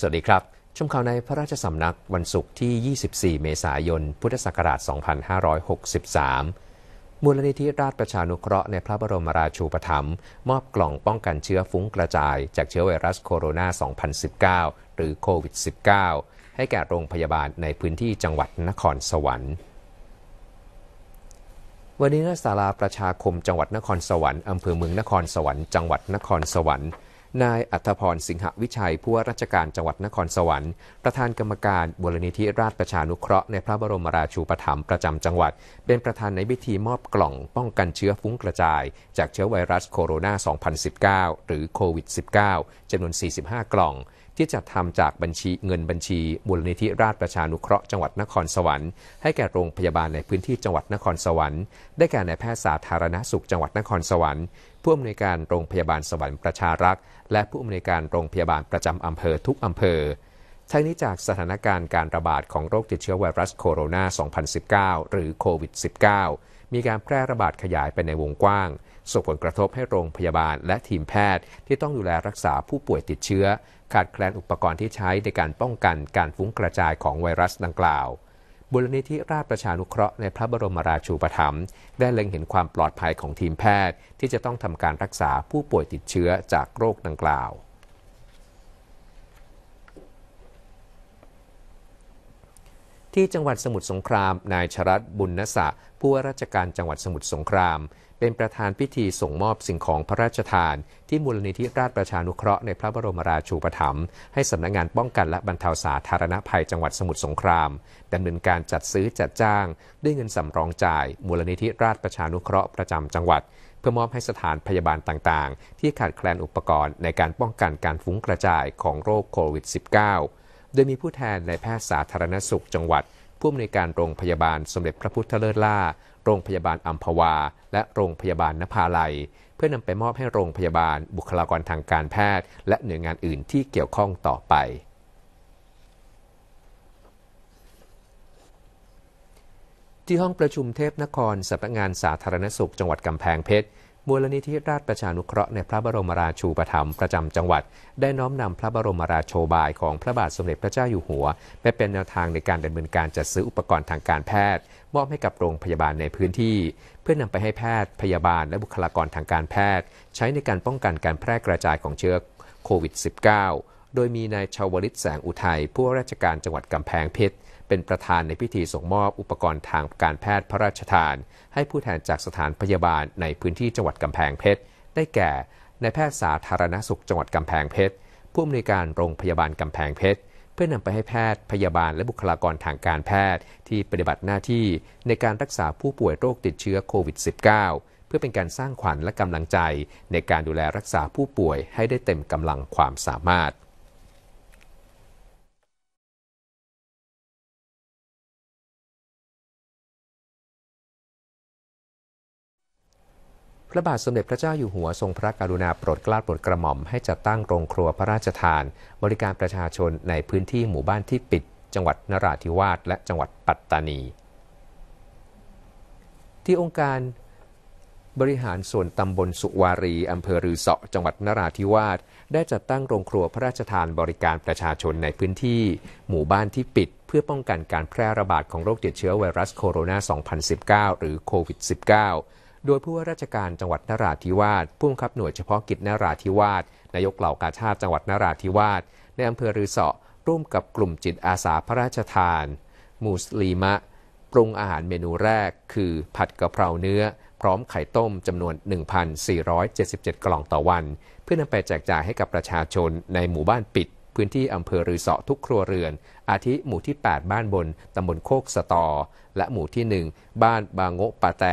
สวัสดีครับ ชมข่าวในพระราชสำนักวันศุกร์ที่ 24 เมษายน พุทธศักราช 2563 มูลนิธิราชประชานุเคราะห์ในพระบรมราชูปถัมภ์มอบกล่องป้องกันเชื้อฟุ้งกระจาย จากเชื้อไวรัสโคโรนา 2019 หรือโควิด -19 ให้แก่โรงพยาบาลในพื้นที่จังหวัดนครสวรรค์ วันนี้ณศาลาประชาคมจังหวัดนครสวรรค์ อำเภอเมืองนครสวรรค์ จังหวัดนครสวรรค์นายอัธพรสิงหวิชัยผู้ว่าราชการจังหวัดนครสวรรค์ประธานกรรมการบุรณิธิราชประชานุเคราะห์ในพระบรมราชูปถัมภ์ประจำจังหวัด เป็นประธานในพิธีมอบกล่องป้องกันเชื้อฟุ้งกระจาย จากเชื้อไวรัสโคโรนา 2019 หรือโควิด -19 จำนวน 45 กล่องที่จะทำจากบัญชีเงินบัญชีมูลนิธิราชประชานุเคราะห์จังหวัดนครสวรรค์ให้แก่โรงพยาบาลในพื้นที่จังหวัดนครสวรรค์ได้แก่นายแพทย์สาธารณสุขจังหวัดนครสวรรค์ ผู้อำนวยการโรงพยาบาลสวรรค์ประชารักษ์และผู้อำนวยการโรงพยาบาลประจำอำเภอทุกอำเภอทั้งนี้จากสถานการณ์การระบาดของโรคติดเชื้อไวรัสโคโรนา 2019 หรือโควิด -19 มีการแพร่ระบาดขยายไปในวงกว้าง ส่งผลกระทบให้โรงพยาบาลและทีมแพทย์ที่ต้องดูแลรักษาผู้ป่วยติดเชื้อขาดแคลนอุปกรณ์ที่ใช้ในการป้องกันการฟุ้งกระจายของไวรัสดังกล่าวบุรณิธิราชประชานุเคราะห์ในพระบรมราชูปถัมภ์ได้เล็งเห็นความปลอดภัยของทีมแพทย์ที่จะต้องทำการรักษาผู้ป่วยติดเชื้อจากโรคดังกล่าวที่จังหวัดสมุทรสงคราม นายชรัต บุญนสะ ผู้ว่าราชการจังหวัดสมุทรสงคราม เป็นประธานพิธีส่งมอบสิ่งของพระราชทาน ที่มูลนิธิราชประชานุเคราะห์ในพระบรมราชูปถัมภ์ให้สำนักงงานป้องกันและบรรเทาสาธารณภัยจังหวัดสมุทรสงครามดำเนินการจัดซื้อจัดจ้าง ด้วยเงินสำรองจ่ายมูลนิธิราชประชานุเคราะห์ประจำจังหวัด เพื่อมอบให้สถานพยาบาลต่าง ๆที่ขาดแคลนอุปกรณ์ในการป้องกันการฟุ้งกระจายของโรคโควิด -19 ดยมีผู้แทนในแพทย์สาธารณสุขจังหวัด ผู้อำนวยการโรงพยาบาลสมเด็จพระพุทธเลิศล่าโรงพยาบาลอัมพวา และโรงพยาบาลนภาลัย เพื่อนำไปมอบให้โรงพยาบาลบุคลากรทางการแพทย์ และหน่วยงานอื่นที่เกี่ยวข้องต่อไป ที่ห้องประชุมเทพนครสำนักงานสาธารณสุข จังหวัดกำแพงเพชรมูลนิธิราชประชานุเคราะห์ในพระบรมราชูปถัมภ์ประจำจังหวัด ได้น้อมนำพระบรมราโชบายของพระบาทสมเด็จพระเจ้าอยู่หัวไปเป็นแนวทางในการดำเนินการจัดซื้ออุปกรณ์ทางการแพทย์มอบให้กับโรงพยาบาลในพื้นที่ เพื่อนำไปให้แพทย์พยาบาลและบุคลากรทางการแพทย์ใช้ในการป้องกันการแพร่กระจายของเชื้อโควิด -19 โดยมีนายชาวลิตแสงอุทัยผู้ว่าราชการจังหวัดกำแพงเพชรเป็นประธานในพิธีส่งมอบอุปกรณ์ทางการแพทย์พระราชทาน ให้ผู้แทนจากสถานพยาบาลในพื้นที่จังหวัดกำแพงเพชร ได้แก่นายแพทย์สาธารณสุขจังหวัดกำแพงเพชร ผู้อำนวยการโรงพยาบาลกำแพงเพชรเพื่อนำไปให้แพทย์พยาบาลและบุคลากรทางการแพทย์ที่ปฏิบัติหน้าที่ในการรักษาผู้ป่วยโรคติดเชื้อโควิด -19 เพื่อเป็นการสร้างขวัญและกำลังใจ ในการดูแลรักษาผู้ป่วยให้ได้เต็มกำลังความสามารถพระบาทสมเด็จพระเจ้าอยู่หัวทรงพระกรุณาโปรดเกล้าโปรดกระหม่อม ให้จัดตั้งโรงครัวพระราชทาน บริการประชาชนในพื้นที่หมู่บ้านที่ปิด จังหวัดนราธิวาสและจังหวัดปัตตานี ที่องค์การบริหารส่วนตำบลสุวารีอำเภอรือเสาะจังหวัดนราธิวาสได้จัดตั้งโรงครัวพระราชทานบริการประชาชนในพื้นที่ หมู่บ้านที่ปิดเพื่อป้องกันการแพร่ระบาดของโรคติดเชื้อไวรัสโคโรนา 2019 หรือโควิด -19 โดยผู้ว่าราชการจังหวัดนราธิวาสผู้บังคับหน่วยเฉพาะกิจนราธิวาส นายกเหล่ากาชาติจังหวัดนราธิวาส ในอำเภอรือเสาะ ร่วมกับกลุ่มจิตอาสาพระราชทาน มูสลีมะ ปรุงอาหารเมนูแรกคือผัดกะเพราเนื้อ พร้อมไข่ต้ม จำนวน 1,477 กล่องต่อวัน เพื่อนำไปแจกจ่ายให้กับประชาชนในหมู่บ้านปิด พื้นที่อำเภอรือเสาะทุกครัวเรือนอาทิหมู่ที่ 8 บ้านบนตำบลโคกสตอ และหมู่ที่ 1 บ้านบางโงปะแต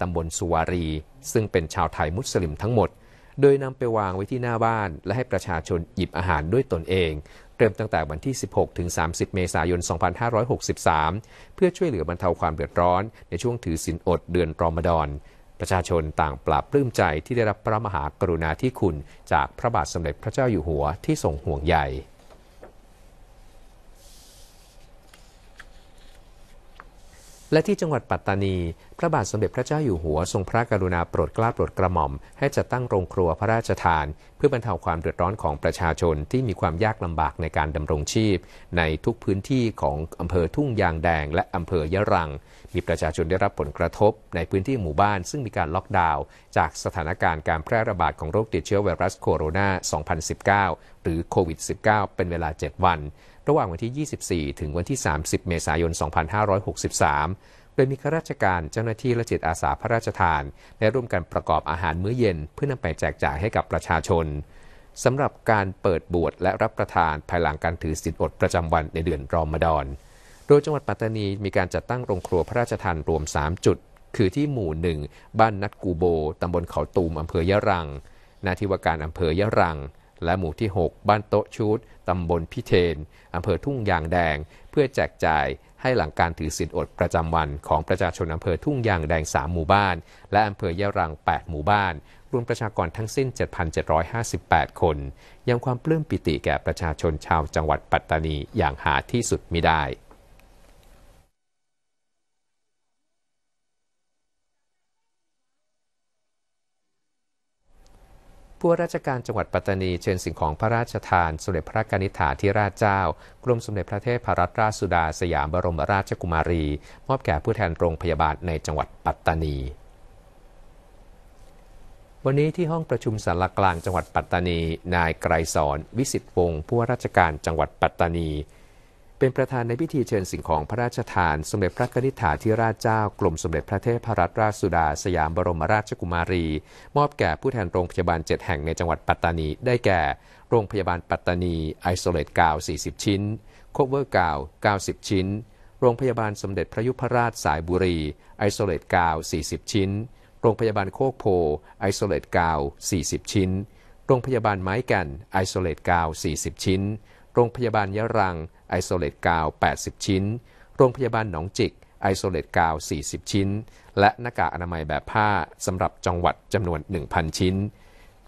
ตำบลสุวารีซึ่งเป็นชาวไทยมุสลิมทั้งหมด โดยนำไปวางไว้ที่หน้าบ้าน และให้ประชาชนหยิบอาหารด้วยตนเองเริ่มตั้งแต่วันที่ 16 ถึง 30 เมษายน 2563 เพื่อช่วยเหลือบรรเทาความเดือดร้อน ในช่วงถือศีลอดเดือนรอมฎอน ประชาชนต่างปราบปลื้มใจที่ได้รับพระมหากรุณาธิคุณจากพระบาทสมเด็จพระเจ้าอยู่หัวที่ทรงห่วงใยและที่จังหวัดปัตตานีพระบาทสมเด็จพระเจ้าอยู่หัวทรงพระกรุณาโปรดเกล้าโปรดกระหม่อม ให้จัดตั้งโรงครัวพระราชทาน เพื่อบรรเทาความเดือดร้อนของประชาชนที่มีความยากลำบากในการดำรงชีพในทุกพื้นที่ของอำเภอทุ่งยางแดงและอำเภอยะรัง มีประชาชนได้รับผลกระทบในพื้นที่หมู่บ้านซึ่งมีการล็อกดาวน์จากสถานการณ์การแพร่ระบาดของโรคติดเชื้อไวรัสโคโรนา 2019หรือโควิด -19 เป็นเวลา 7 วัน ระหว่างวันที่ 24 ถึงวันที่ 30 เมษายน 2563โดยมีข้าราชการเจ้าหน้าที่และจิตอาสาพระราชทานได้ร่วมกันประกอบอาหารมื้อเย็นเพื่อนำไปแจกจ่ายให้กับประชาชนสำหรับการเปิดบวชและรับประทานภายหลังการถือศีลอดประจำวันในเดือนรอมฎอน โดยจังหวัดปัตตานีมีการจัดตั้งโรงครัวพระราชทานรวม 3 จุด คือที่หมู่หนึ่งบ้านนัดกูโบตาบลเขาตูมอำเภอยะรังนาทิวาการอำเภอยะรัง และหมู่ที่ 6 บ้านโต๊ะชุดตาบลพิเทนอำเภอทุ่งยางแดง เพื่อแจกจ่ายให้หลังการถือศีลอดประจำวันของประชาชนอำเภอทุ่งยางแดง 3 หมู่บ้าน และอำเภอยะรัง 8 หมู่บ้าน รวมประชากรทั้งสิ้น 7,758 คน ยังความปลื้มปิติแก่ประชาชนชาวจังหวัดปัตตานีอย่างหาที่สุดมิได้ผู้ราชการจังหวัดปัตตานีเชิญสิ่งของพระราชทานสมเด็จพระกนิษฐาธิราชเจ้า กรมสมเด็จพระเทพรัตนราชสุดา สยามบรมราชกุมารี มอบแก่ผู้แทนโรงพยาบาลในจังหวัดปัตตานี วันนี้ที่ห้องประชุมสารกลางจังหวัดปัตตานี นายไกรสอนวิสิตวงศ์ผู้ว่าราชการจังหวัดปัตตานีเป็นประธานในพิธีเชิญสิ่งของพระราชทานสมเด็จพระนิธิถาธิราชเจ้ากรมสมเด็จพระเทพรัตนราชสุดาสยามบรมราชกุมารี มอบแก่ผู้แทนโรงพยาบาลเจ็ดแห่งในจังหวัดปัตตานีได้แก่ โรงพยาบาลปัตตานีไอโซเลตกาว 40 ชิ้นโคเวอร์กาว 90 ชิ้น โรงพยาบาลสมเด็จพระยุพราชสายบุรี ไอโซเลตกาว 40 ชิ้น โรงพยาบาลโคกโพไอโซเลตกาว 40 ชิ้น โรงพยาบาลไม้กันไอโซเลตกาว 40 ชิ้นโรงพยาบาลยะรัง ไอโซเลตกาว 80 ชิ้น โรงพยาบาลหนองจิกไอโซเลตกาว 40 ชิ้น และหน้ากากอนามัยแบบผ้า สำหรับจังหวัดจำนวน 1,000 ชิ้น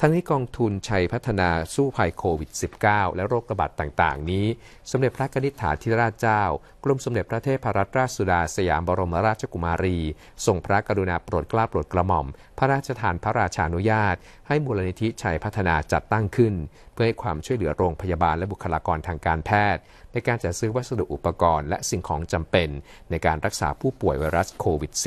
ทั้งนี้กองทุนชัยพัฒนาสู้ภัยโควิด -19 และโรคระบาดต่างๆ นี้ สมเด็จพระกนิษฐาธิราชเจ้ากรมสมเด็จพระเทพรัตนราชสุดาสยามบรมราชกุมารี ส่งพระกรุณาโปรดเกล้าโปรดกระหม่อม พระราชทานพระราชานุญาต ให้มูลนิธิชัยพัฒนาจัดตั้งขึ้น เพื่อให้ความช่วยเหลือโรงพยาบาลและบุคลากรทางการแพทย์ ในการจัดซื้อวัสดุอุปกรณ์ และสิ่งของจำเป็นในการรักษาผู้ป่วยไวรัสโควิด -19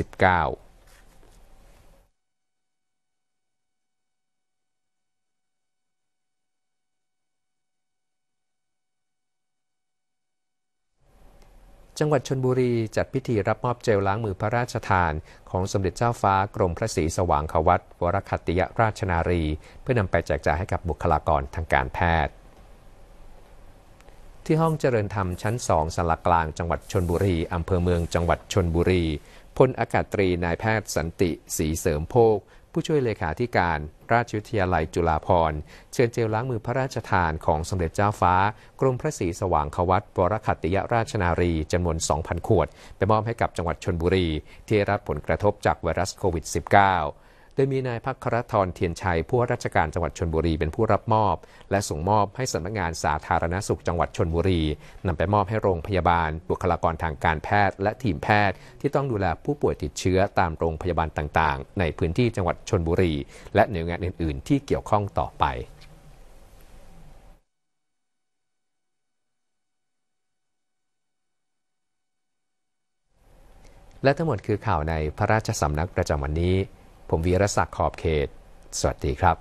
จังหวัดชนบุรีจัดพิธีรับมอบเจลล้างมือพระราชทาน ของสมเด็จเจ้าฟ้ากรมพระศรีสว่างขวัตวรคัติยราชนารี เพื่อนำไปแจกจ่ายให้กับบุคลากรทางการแพทย์ ที่ห้องเจริญธรรมชั้นสองสารกลางจังหวัดชนบุรี อำเภอเมืองจังหวัดชนบุรีพลอากาศตรี นายแพทย์สันติ สีเสริมโภคผู้ช่วยเลขาธิการราชวิทยาลัยจุฬาภรณ์เชิญเจลล้างมือพระราชทานของสมเด็จเจ้าฟ้ากรมพระศรีสว่างควัตบรคัตติยราชนารีจำนวน 2,000 ขวด ไปมอบให้กับจังหวัดชนบุรีที่รับผลกระทบจากไวรัสโควิด -19 ดยมีนายพักครทรเทียนชัย ผู้ว่าราชการจังหวัดชนบุรี เป็นผู้รับมอบ และส่งมอบให้สำนักงานสาธารณสุขจังหวัดชนบุรี นำไปมอบให้โรงพยาบาลบุคลากรทางการแพทย์และทีมแพทย์ ที่ต้องดูแลผู้ป่วยติดเชื้อตามโรงพยาบาลต่างๆ ในพื้นที่จังหวัดชนบุรี และหน่วยงานอื่น ๆ ที่เกี่ยวข้องต่อไป และทั้งหมดคือข่าวในพระราชสำนักประจำวันนี้ผมวีรศักดิ์ขอบเขต สวัสดีครับ